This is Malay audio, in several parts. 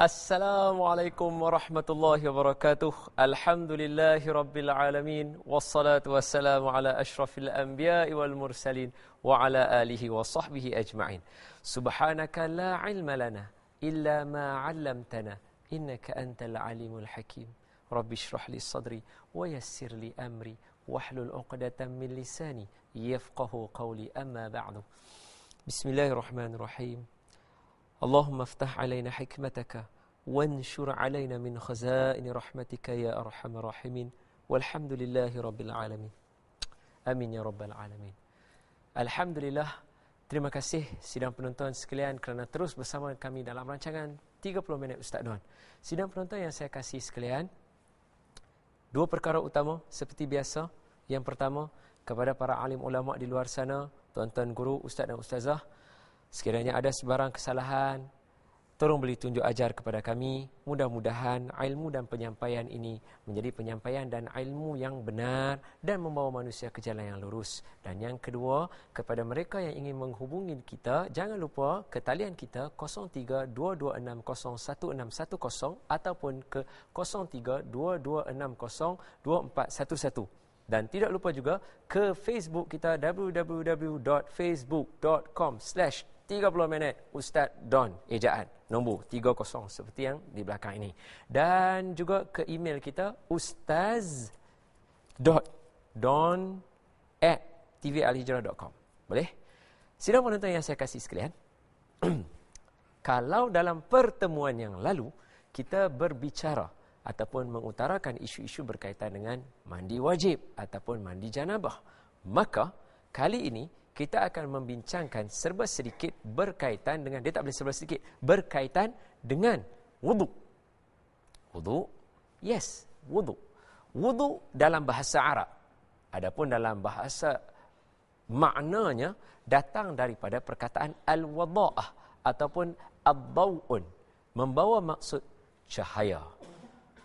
السلام عليكم ورحمة الله وبركاته الحمد لله رب العالمين والصلاة والسلام على أشرف الأنبياء والمرسلين وعلى آله وصحبه أجمعين سبحانك لا علم لنا إلا ما علمتنا إنك أنت العليم الحكيم رب اشرح لي صدري ويسر لي أمري واحلل عقدة من لساني يفقه قولي أما بعد بسم الله الرحمن الرحيم Allahumma aftah alaina hikmataka wanshur alaina min khazain rahmatika ya arhamar rahimin walhamdulillahi rabbil alamin amin ya rabbal alamin alhamdulillah terima kasih sidang penonton sekalian kerana terus bersama kami dalam rancangan 30 minit ustaz don sidang penonton yang saya kasih sekalian dua perkara utama seperti biasa yang pertama kepada para alim ulama di luar sana tuan-tuan guru ustaz dan ustazah Sekiranya ada sebarang kesalahan, tolong beli tunjuk ajar kepada kami. Mudah-mudahan ilmu dan penyampaian ini menjadi penyampaian dan ilmu yang benar dan membawa manusia ke jalan yang lurus. Dan yang kedua, kepada mereka yang ingin menghubungi kita, jangan lupa ke talian kita 0322601610 ataupun ke 0322602411 dan tidak lupa juga ke Facebook kita www.facebook.com slash 30 minit Ustaz Don Ejaan nombor 30 seperti yang di belakang ini dan juga ke email kita ustaz dot don at tvalhijrah.com boleh sila menonton yang saya kasih sekalian kalau dalam pertemuan yang lalu kita berbicara ataupun mengutarakan isu-isu berkaitan dengan mandi wajib ataupun mandi janabah maka kali ini kita akan membincangkan serba sedikit berkaitan dengan dia tak boleh serba sedikit berkaitan dengan wudu. Wudu. Yes, wudu. Wudu dalam bahasa Arab. Adapun dalam bahasa maknanya datang daripada perkataan al-wada'ah ataupun ad-daw'un membawa maksud cahaya.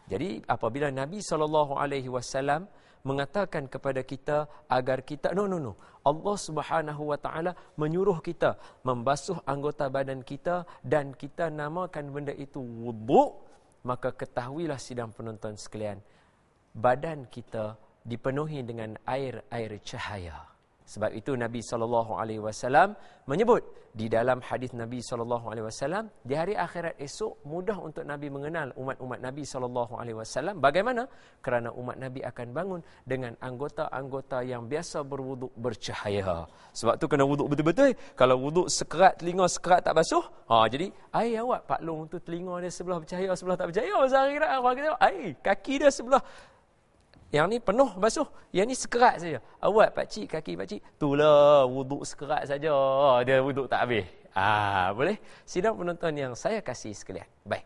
Jadi apabila Nabi saw mengatakan kepada kita agar kita no no no Allah Subhanahu wa taala menyuruh kita membasuh anggota badan kita dan kita namakan benda itu wudu maka ketahuilah sidang penonton sekalian badan kita dipenuhi dengan air-air cahaya. Sebab itu Nabi saw menyebut di dalam hadis Nabi saw di hari akhirat esok mudah untuk Nabi mengenal umat-umat Nabi saw bagaimana kerana umat Nabi akan bangun dengan anggota-anggota yang biasa berwuduk bercahaya. Sebab tu kena wuduk betul-betul. Kalau wuduk sekerat telinga sekerat tak basuh, ha jadi air awak Pak Long tu telinga dia sebelah bercahaya sebelah tak bercahaya masa akhirat orang kata air kaki dia sebelah yang ni penuh basuh. Yang ni sekerat saja. Awak pak cik kaki pak cik. Tulah wuduk sekerat saja. Oh, dia wuduk tak habis. Ah, boleh. Sidang penonton yang saya kasih sekalian. Baik.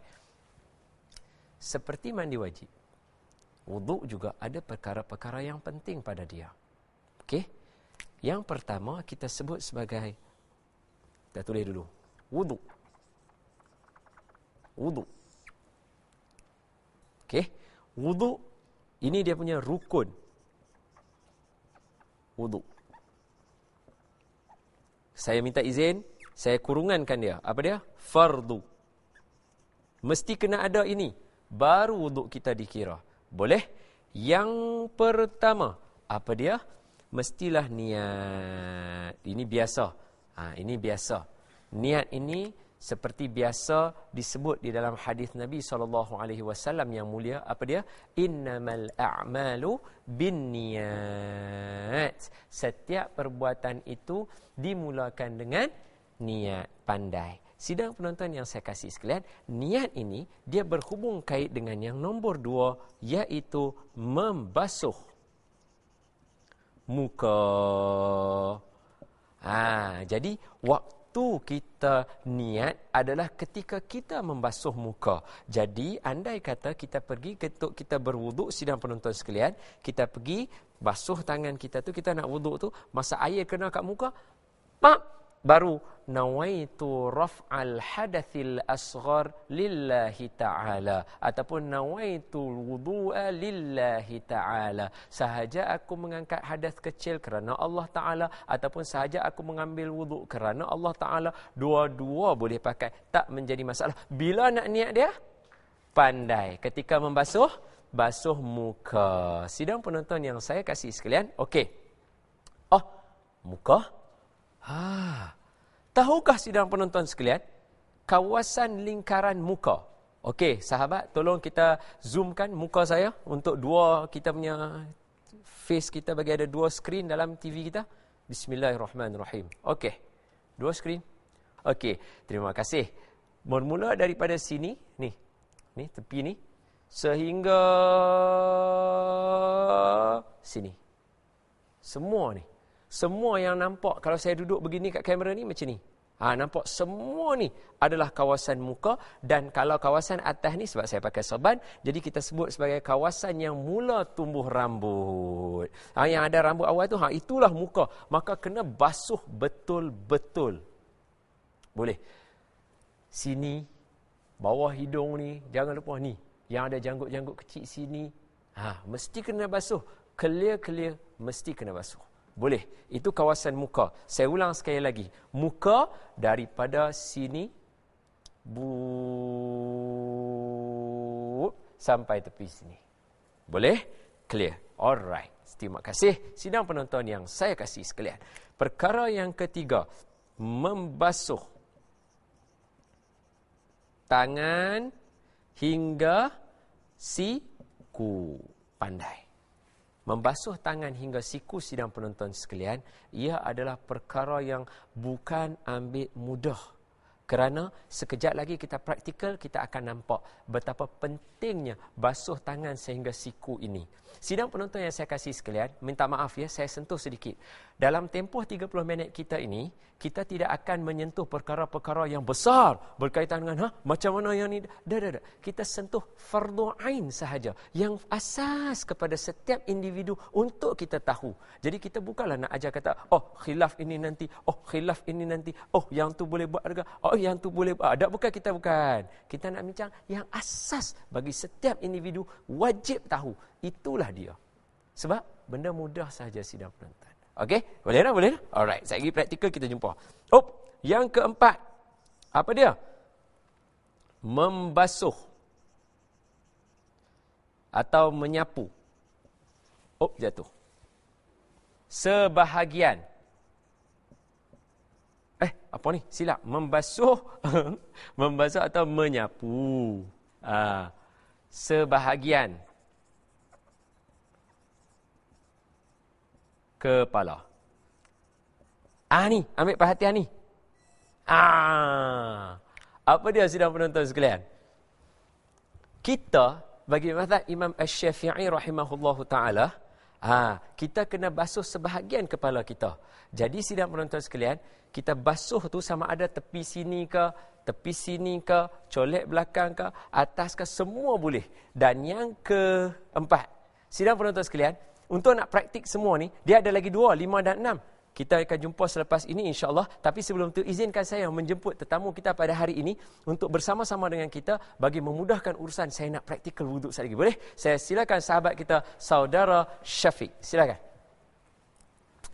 Seperti mandi wajib. Wuduk juga ada perkara-perkara yang penting pada dia. Okey. Yang pertama kita sebut sebagai kita tulis dulu. Wuduk. Wuduk. Okey. Wuduk ini dia punya rukun wuduk. Saya minta izin, saya kurungankan dia. Apa dia? Fardu. Mesti kena ada ini. Baru wuduk kita dikira. Boleh? Yang pertama, apa dia? Mestilah niat. Ini biasa. Ha, ini biasa. Niat ini seperti biasa disebut di dalam hadis Nabi sallallahu alaihi wasallam yang mulia apa dia innamal a'malu binniyat setiap perbuatan itu dimulakan dengan niat pandai sidang penonton yang saya kasih sekalian niat ini dia berhubung kait dengan yang nombor dua iaitu membasuh muka ha, jadi waktu waktu kita niat adalah ketika kita membasuh muka. Jadi andai kata kita pergi ketuk kita berwuduk sidang penonton sekalian, kita pergi basuh tangan kita tu kita nak wuduk tu masa air kena kat muka, pak baru nawaitu raf'al hadathil asghar lillahi ta'ala ataupun nawaitu wudu'a lillahi ta'ala sahaja aku mengangkat hadas kecil kerana Allah ta'ala ataupun sahaja aku mengambil wuduk kerana Allah ta'ala dua-dua boleh pakai tak menjadi masalah bila nak niat dia pandai ketika membasuh basuh muka sidang penonton yang saya kasih sekalian okey oh muka Ha. Tahukah sidang penonton sekalian kawasan lingkaran muka? Okey, sahabat, tolong kita zoomkan muka saya untuk dua kita punya face kita bagi ada dua screen dalam TV kita. Bismillahirrahmanirrahim. Okey. Dua screen. Okey, terima kasih. Bermula daripada sini, ni. Ni tepi ni sehingga sini. Semua ni semua yang nampak kalau saya duduk begini kat kamera ni macam ni. Ha, nampak semua ni adalah kawasan muka dan kalau kawasan atas ni sebab saya pakai serban jadi kita sebut sebagai kawasan yang mula tumbuh rambut. Ha, yang ada rambut awal tu ha, itulah muka maka kena basuh betul-betul. Boleh. Sini bawah hidung ni jangan lupa ni yang ada janggut-janggut kecil sini ha, mesti kena basuh clear-clear mesti kena basuh. Boleh. Itu kawasan muka. Saya ulang sekali lagi. Muka daripada sini bu sampai tepi sini. Boleh? Clear. Alright. Terima kasih sidang penonton yang saya kasih sekalian. Perkara yang ketiga, membasuh tangan hingga siku pandai membasuh tangan hingga siku sidang penonton sekalian ia adalah perkara yang bukan ambil mudah kerana sekejap lagi kita praktikal kita akan nampak betapa pentingnya basuh tangan sehingga siku ini. Sidang penonton yang saya kasih sekalian, minta maaf ya saya sentuh sedikit. Dalam tempoh 30 minit kita ini, kita tidak akan menyentuh perkara-perkara yang besar berkaitan dengan ha macam mana yang ni dah dah dah. Kita sentuh fardhu sahaja yang asas kepada setiap individu untuk kita tahu. Jadi kita bukanlah nak ajar kata oh khilaf ini nanti, oh khilaf ini nanti, oh yang tu boleh buat harga, oh yang tu boleh ah, tak bukan kita bukan kita nak bincang yang asas bagi setiap individu wajib tahu itulah dia sebab benda mudah sahaja sidang penonton okey boleh tak boleh tak alright saya pergi praktikal kita jumpa oh yang keempat apa dia membasuh atau menyapu oh jatuh sebahagian Eh, apa ni? Silap. Membasuh, membasuh atau menyapu. Ah, sebahagian kepala. Ah ni, ambil perhatian ni. Ah. Apa dia sidang penonton sekalian? Kita bagi mazhab Imam Asy-Syafi'i rahimahullahu taala, Ha, kita kena basuh sebahagian kepala kita. Jadi sidang penonton sekalian, kita basuh tu sama ada tepi sini ke, tepi sini ke, colek belakang ke, atas ke, semua boleh. Dan yang keempat, sidang penonton sekalian, untuk nak praktik semua ni, dia ada lagi dua, lima dan enam kita akan jumpa selepas ini insyaAllah. Tapi sebelum itu izinkan saya menjemput tetamu kita pada hari ini untuk bersama-sama dengan kita bagi memudahkan urusan saya nak praktikal wuduk sekali lagi. Boleh? Saya silakan sahabat kita, saudara Syafiq. Silakan.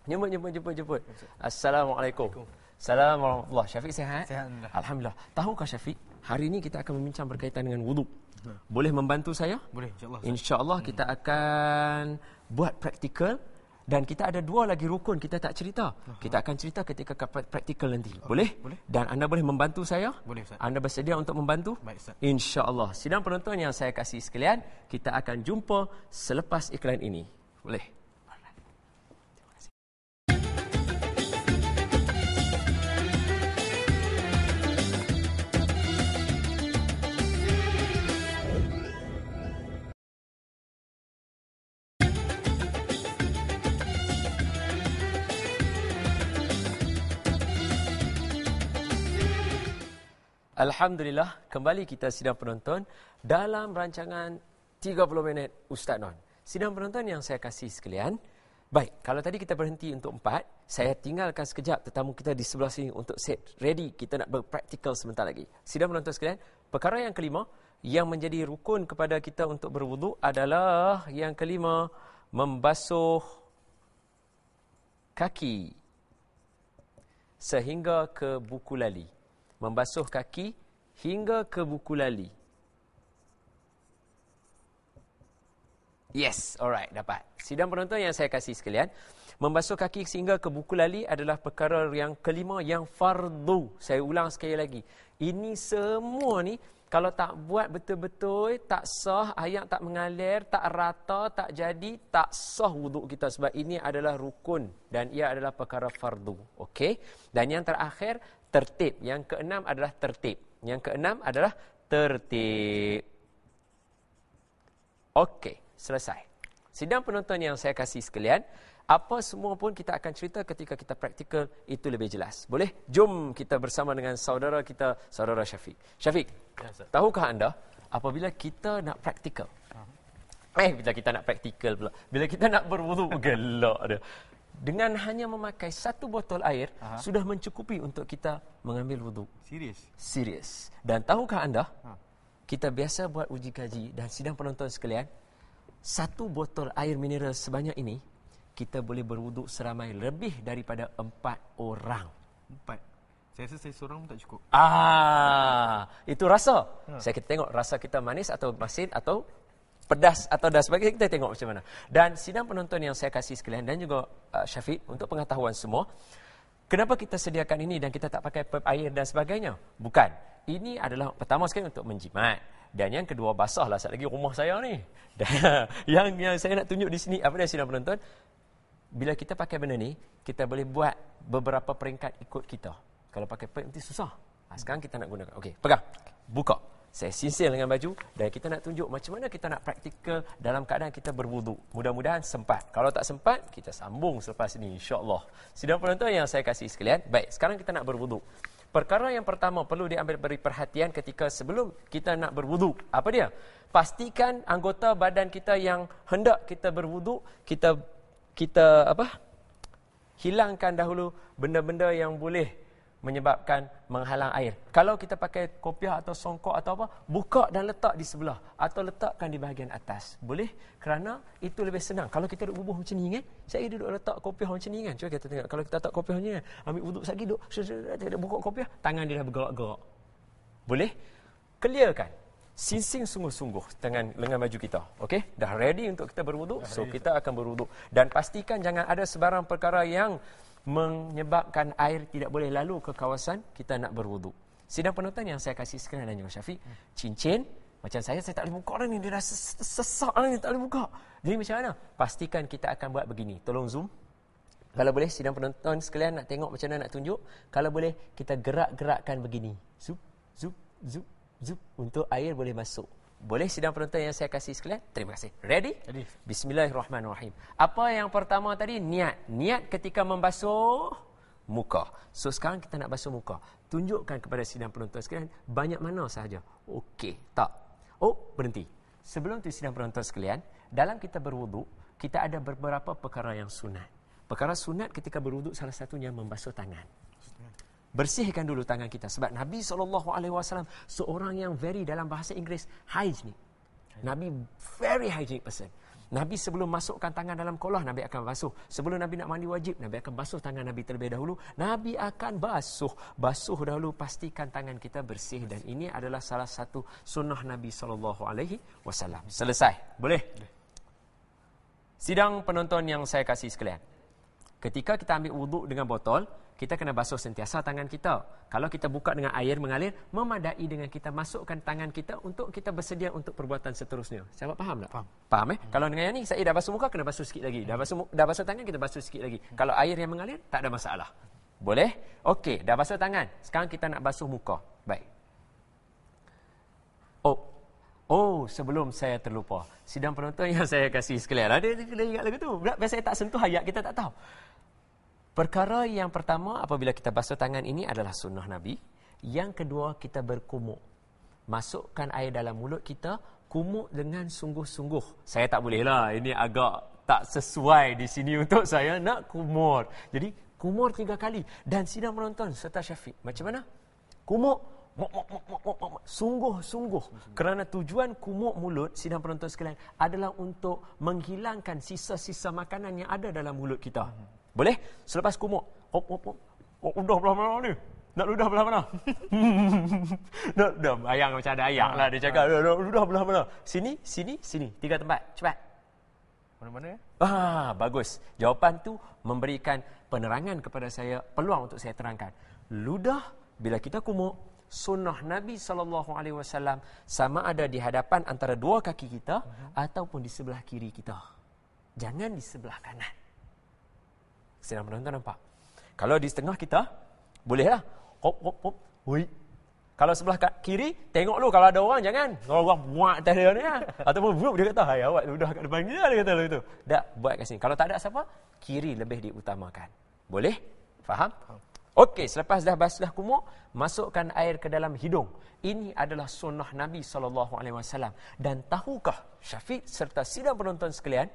Jemput, jemput, jemput, jemput. Assalamualaikum. Assalamualaikum warahmatullahi Syafiq sihat? Sihat. Alhamdulillah. Tahukah Syafiq, hari ini kita akan membincang berkaitan dengan wuduk. Boleh membantu saya? Boleh, insyaAllah. InsyaAllah kita akan buat praktikal dan kita ada dua lagi rukun kita tak cerita. Uh-huh. Kita akan cerita ketika praktikal nanti. Okay. Boleh? boleh? Dan anda boleh membantu saya? Boleh, Ustaz. Anda bersedia untuk membantu? Baik, Ustaz. Insya-Allah. Sidang penonton yang saya kasih sekalian, kita akan jumpa selepas iklan ini. Boleh? Alhamdulillah, kembali kita sidang penonton dalam rancangan 30 minit Ustaz Non. Sidang penonton yang saya kasih sekalian. Baik, kalau tadi kita berhenti untuk empat, saya tinggalkan sekejap tetamu kita di sebelah sini untuk set ready. Kita nak berpraktikal sebentar lagi. Sidang penonton sekalian, perkara yang kelima yang menjadi rukun kepada kita untuk berwudu adalah yang kelima, membasuh kaki sehingga ke buku lali membasuh kaki hingga ke buku lali. Yes, alright, dapat. Sidang penonton yang saya kasih sekalian, membasuh kaki sehingga ke buku lali adalah perkara yang kelima yang fardu. Saya ulang sekali lagi. Ini semua ni kalau tak buat betul-betul, tak sah, ayat tak mengalir, tak rata, tak jadi, tak sah wuduk kita. Sebab ini adalah rukun dan ia adalah perkara fardu. Okay, Dan yang terakhir, tertib. Yang keenam adalah tertib. Yang keenam adalah tertib. Okey, selesai. Sidang penonton yang saya kasih sekalian, apa semua pun kita akan cerita ketika kita praktikal itu lebih jelas. Boleh? Jom kita bersama dengan saudara kita, saudara Syafiq. Syafiq, ya, tahukah anda apabila kita nak praktikal? Eh, bila kita nak praktikal pula. Bila kita nak berwuduk, gelak dia dengan hanya memakai satu botol air Aha. sudah mencukupi untuk kita mengambil wuduk. Serius. Serius. Dan tahukah anda? Ha. Kita biasa buat uji kaji dan sidang penonton sekalian, satu botol air mineral sebanyak ini kita boleh berwuduk seramai lebih daripada empat orang. Empat. Saya rasa saya seorang pun tak cukup. Ah, itu rasa. Ha. Saya kita tengok rasa kita manis atau masin atau pedas atau dah sebagainya kita tengok macam mana. Dan sidang penonton yang saya kasih sekalian dan juga uh, Syafiq untuk pengetahuan semua, kenapa kita sediakan ini dan kita tak pakai pep air dan sebagainya? Bukan. Ini adalah pertama sekali untuk menjimat dan yang kedua basahlah sat lagi rumah saya ni. Dan yang yang saya nak tunjuk di sini apa dia sidang penonton? Bila kita pakai benda ni, kita boleh buat beberapa peringkat ikut kita. Kalau pakai pep nanti susah. Ha, sekarang kita nak gunakan. Okey, pegang. Buka saya sincere dengan baju dan kita nak tunjuk macam mana kita nak praktikal dalam keadaan kita berwuduk. Mudah-mudahan sempat. Kalau tak sempat, kita sambung selepas ini insya-Allah. Sidang penonton yang saya kasih sekalian, baik, sekarang kita nak berwuduk. Perkara yang pertama perlu diambil beri perhatian ketika sebelum kita nak berwuduk. Apa dia? Pastikan anggota badan kita yang hendak kita berwuduk, kita kita apa? Hilangkan dahulu benda-benda yang boleh menyebabkan menghalang air. Kalau kita pakai kopiah atau songkok atau apa, buka dan letak di sebelah atau letakkan di bahagian atas. Boleh kerana itu lebih senang. Kalau kita duduk bubuh macam ni kan, saya duduk letak kopiah macam ni kan. Cuba kita tengok kalau kita letak kopiah ni, ambil wuduk sekali duduk, saya duduk buka kopiah, tangan dia dah bergerak-gerak. Boleh? Clearkan. Sinsing sungguh-sungguh dengan lengan baju kita. Okey, dah ready untuk kita berwuduk. So kita akan berwuduk dan pastikan jangan ada sebarang perkara yang menyebabkan air tidak boleh lalu ke kawasan kita nak berwuduk. Sidang penonton yang saya kasih sekarang dan juga Syafiq, hmm. cincin macam saya, saya tak boleh buka orang ni. Dia dah sesak orang ni, tak boleh buka. Jadi macam mana? Pastikan kita akan buat begini. Tolong zoom. Kalau boleh, sidang penonton sekalian nak tengok macam mana nak tunjuk. Kalau boleh, kita gerak-gerakkan begini. Zup, zup, zup, zup. Untuk air boleh masuk. Boleh sidang penonton yang saya kasih sekalian? Terima kasih. Ready? Ready. Bismillahirrahmanirrahim. Apa yang pertama tadi? Niat. Niat ketika membasuh muka. So sekarang kita nak basuh muka. Tunjukkan kepada sidang penonton sekalian banyak mana sahaja. Okey, tak. Oh, berhenti. Sebelum tu sidang penonton sekalian, dalam kita berwuduk, kita ada beberapa perkara yang sunat. Perkara sunat ketika berwuduk salah satunya membasuh tangan bersihkan dulu tangan kita sebab Nabi saw seorang yang very dalam bahasa Inggeris hygienic. Nabi very hygienic person. Nabi sebelum masukkan tangan dalam kolah Nabi akan basuh. Sebelum Nabi nak mandi wajib Nabi akan basuh tangan Nabi terlebih dahulu. Nabi akan basuh. Basuh dahulu pastikan tangan kita bersih dan ini adalah salah satu sunnah Nabi saw Selesai. Boleh? Sidang penonton yang saya kasih sekalian. Ketika kita ambil wuduk dengan botol, kita kena basuh sentiasa tangan kita. Kalau kita buka dengan air mengalir, memadai dengan kita masukkan tangan kita untuk kita bersedia untuk perbuatan seterusnya. Siapa faham tak? Faham. Faham eh? Hmm. Kalau dengan yang ni, saya dah basuh muka, kena basuh sikit lagi. Hmm. Dah, basuh, dah basuh tangan, kita basuh sikit lagi. Hmm. Kalau air yang mengalir, tak ada masalah. Boleh? Okey, dah basuh tangan. Sekarang kita nak basuh muka. Baik. Oh, Oh, sebelum saya terlupa. Sidang penonton yang saya kasih sekalian. Ada dia ingat lagi tu. Biasa saya tak sentuh ayat, kita tak tahu. Perkara yang pertama apabila kita basuh tangan ini adalah sunnah Nabi. Yang kedua kita berkumuk. Masukkan air dalam mulut kita, kumuk dengan sungguh-sungguh. Saya tak boleh lah, ini agak tak sesuai di sini untuk saya nak kumur. Jadi kumur tiga kali dan sidang menonton serta Syafiq. Macam mana? Kumuk sungguh-sungguh kerana tujuan kumuk mulut sidang penonton sekalian adalah untuk menghilangkan sisa-sisa makanan yang ada dalam mulut kita. Boleh? Selepas kumuk. Hop, hop, hop. Oh, udah belah mana ni? Nak ludah belah mana? Nak dah Ayang macam ada ayak lah. Dia cakap, nak ludah belah mana? Sini, sini, sini. Tiga tempat. Cepat. Mana-mana ya? Ah, bagus. Jawapan tu memberikan penerangan kepada saya. Peluang untuk saya terangkan. Ludah, bila kita kumuk, sunnah Nabi sallallahu alaihi wasallam sama ada di hadapan antara dua kaki kita uh-huh. ataupun di sebelah kiri kita. Jangan di sebelah kanan sedang menonton nampak. Kalau di setengah kita, bolehlah. Hop, hop, hop. Hui. Kalau sebelah kat kiri, tengok dulu kalau ada orang jangan. Kalau orang muak atas dia ni lah. Ataupun buruk dia kata, hai awak sudah kat depan dia lah, dia kata lalu Tak, buat kat sini. Kalau tak ada siapa, kiri lebih diutamakan. Boleh? Faham? Faham. Okey, selepas dah basuh kumur, masukkan air ke dalam hidung. Ini adalah sunnah Nabi saw. Dan tahukah Syafiq serta sidang penonton sekalian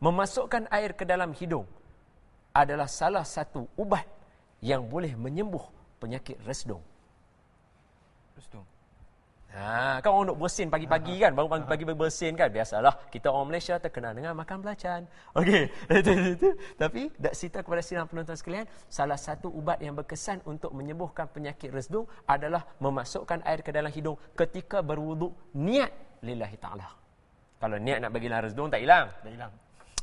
memasukkan air ke dalam hidung adalah salah satu ubat yang boleh menyembuh penyakit resdung. Resdung. Ha, kan orang duk bersin pagi-pagi ha, ha. kan, baru pagi-pagi ha, bersin kan. Biasalah kita orang Malaysia terkenal dengan makan belacan. Okey. Tapi dak cerita kepada sinar penonton sekalian, salah satu ubat yang berkesan untuk menyembuhkan penyakit resdung adalah memasukkan air ke dalam hidung ketika berwuduk niat lillahi taala. Kalau niat nak bagi lah resdung tak hilang. Tak hilang.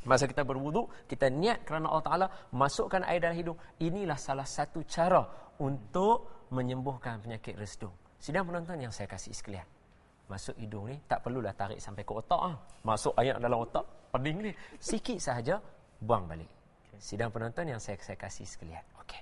Masa kita berwuduk, kita niat kerana Allah Ta'ala masukkan air dalam hidung. Inilah salah satu cara untuk menyembuhkan penyakit resdung. Sidang penonton yang saya kasih sekalian. Masuk hidung ni tak perlulah tarik sampai ke otak. Ha. Masuk air dalam otak, pening ni. Sikit sahaja, buang balik. Sidang penonton yang saya, saya kasih sekalian. okay.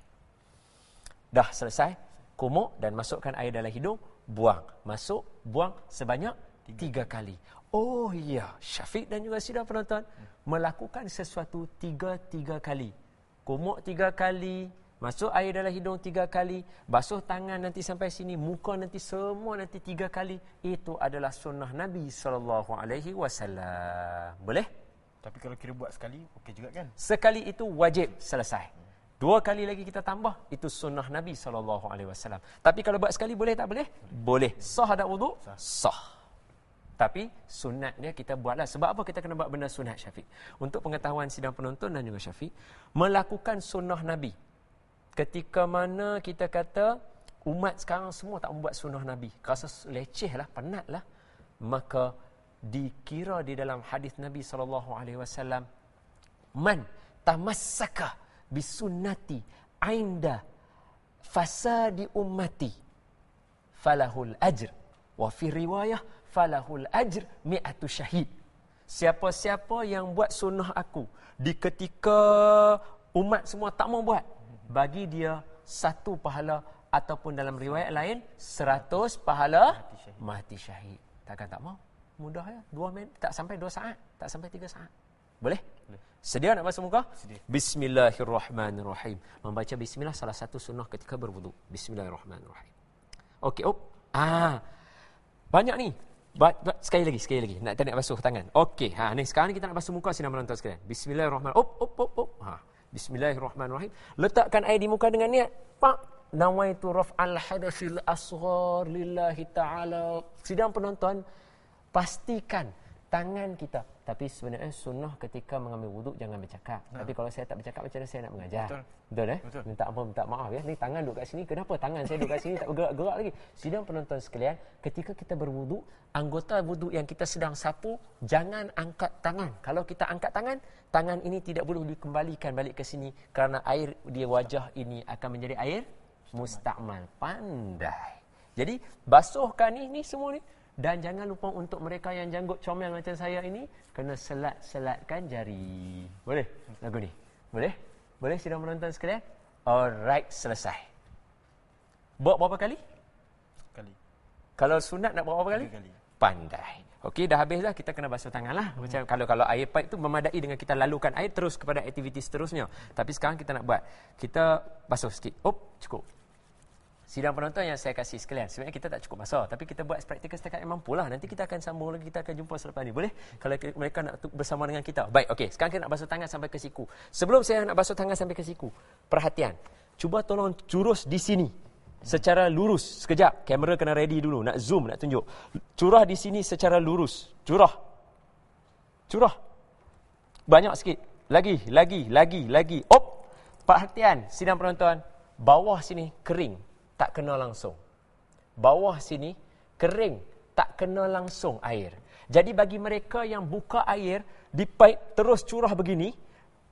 Dah selesai, kumuk dan masukkan air dalam hidung, buang. Masuk, buang sebanyak tiga, tiga kali. Oh iya, Syafiq dan juga sidang penonton hmm. melakukan sesuatu tiga tiga kali. Komok tiga kali, masuk air dalam hidung tiga kali, basuh tangan nanti sampai sini, muka nanti semua nanti tiga kali. Itu adalah sunnah Nabi saw. alaihi Boleh? Tapi kalau kira buat sekali, okey juga kan? Sekali itu wajib selesai. Dua kali lagi kita tambah, itu sunnah Nabi saw. Tapi kalau buat sekali boleh tak boleh? Boleh. boleh. Sah ada wuduk? Sah. sah. Tapi sunatnya kita buatlah. Sebab apa kita kena buat benda sunat Syafiq? Untuk pengetahuan sidang penonton dan juga Syafiq, melakukan sunnah Nabi. Ketika mana kita kata umat sekarang semua tak membuat sunnah Nabi. Rasa leceh lah, penat lah. Maka dikira di dalam hadis Nabi SAW, Man tamassaka bisunnati ainda fasadi ummati falahul ajr. Wa fi riwayah, falahul ajr mi'atu syahid. Siapa-siapa yang buat sunnah aku di ketika umat semua tak mau buat, bagi dia satu pahala ataupun dalam riwayat lain, seratus pahala mati syahid. mati syahid. Takkan tak mau? Mudah ya. Dua minit, tak sampai dua saat, tak sampai tiga saat. Boleh? Sedia nak basuh muka? Sedia. Bismillahirrahmanirrahim. Membaca bismillah salah satu sunnah ketika berwuduk. Bismillahirrahmanirrahim. Okey, op. Oh. Ah. Banyak ni. But, but sekali lagi, sekali lagi. Nak tak nak basuh tangan. Okey. Ha, ni sekarang ni kita nak basuh muka sini menonton sekalian. Bismillahirrahmanirrahim. Op, op, op, op. Ha. Bismillahirrahmanirrahim. Letakkan air di muka dengan niat. Pak. Nawaitu raf'al hadasil asghar lillahi ta'ala. Sidang penonton, pastikan tangan kita. Tapi sebenarnya sunnah ketika mengambil wuduk jangan bercakap. Ha. Tapi kalau saya tak bercakap macam mana saya nak mengajar? Betul. Betul eh? Betul. Minta ampun, minta maaf ya. Ni tangan duduk kat sini. Kenapa tangan saya duduk kat sini tak bergerak-gerak lagi? Sidang penonton sekalian, ketika kita berwuduk, anggota wuduk yang kita sedang sapu jangan angkat tangan. Kalau kita angkat tangan, tangan ini tidak boleh dikembalikan balik ke sini kerana air di wajah ini akan menjadi air mustakmal. Pandai. Jadi basuhkan ini, ini semua ni dan jangan lupa untuk mereka yang janggut comel macam saya ini, kena selat-selatkan jari. Boleh lagu ni? Boleh? Boleh sidang menonton sekalian? Alright, selesai. Buat berapa kali? Kali. Kalau sunat nak buat berapa kali? kali. Pandai. Okey, dah habislah Kita kena basuh tangan lah. Macam hmm. kalau, kalau air pipe tu memadai dengan kita lalukan air terus kepada aktiviti seterusnya. Tapi sekarang kita nak buat. Kita basuh sikit. Oh, cukup sidang penonton yang saya kasih sekalian sebenarnya kita tak cukup masa tapi kita buat praktikal setakat yang mampu lah nanti kita akan sambung lagi kita akan jumpa selepas ini boleh kalau mereka nak bersama dengan kita baik okey sekarang kita nak basuh tangan sampai ke siku sebelum saya nak basuh tangan sampai ke siku perhatian cuba tolong curus di sini secara lurus sekejap kamera kena ready dulu nak zoom nak tunjuk curah di sini secara lurus curah curah banyak sikit lagi lagi lagi lagi op perhatian sidang penonton bawah sini kering tak kena langsung. Bawah sini kering, tak kena langsung air. Jadi bagi mereka yang buka air di pipe terus curah begini,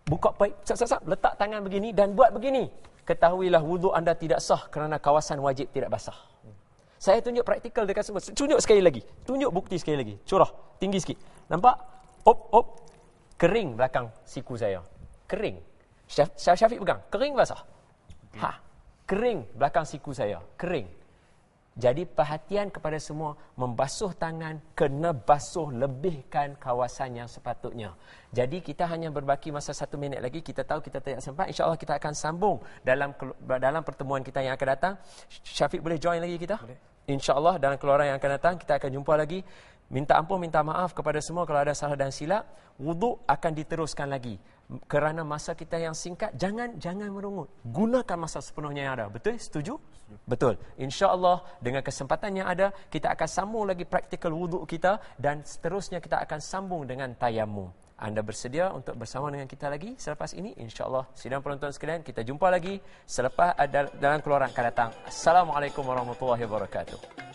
buka pipe, sap, sap, sap, letak tangan begini dan buat begini. Ketahuilah wudhu anda tidak sah kerana kawasan wajib tidak basah. Saya tunjuk praktikal dekat semua. Tunjuk sekali lagi. Tunjuk bukti sekali lagi. Curah. Tinggi sikit. Nampak? Op, op. Kering belakang siku saya. Kering. Syaf, Syafiq pegang. Kering basah. Okay. Ha kering belakang siku saya. Kering. Jadi perhatian kepada semua membasuh tangan kena basuh lebihkan kawasan yang sepatutnya. Jadi kita hanya berbaki masa satu minit lagi. Kita tahu kita tidak sempat. InsyaAllah kita akan sambung dalam dalam pertemuan kita yang akan datang. Syafiq boleh join lagi kita? Boleh. InsyaAllah dalam keluaran yang akan datang kita akan jumpa lagi minta ampun minta maaf kepada semua kalau ada salah dan silap wudhu akan diteruskan lagi kerana masa kita yang singkat jangan jangan merungut gunakan masa sepenuhnya yang ada betul setuju betul Insya Allah dengan kesempatan yang ada kita akan sambung lagi praktikal wudhu kita dan seterusnya kita akan sambung dengan tayamum anda bersedia untuk bersama dengan kita lagi selepas ini Insya Allah sidang penonton sekalian kita jumpa lagi selepas dalam keluaran akan datang assalamualaikum warahmatullahi wabarakatuh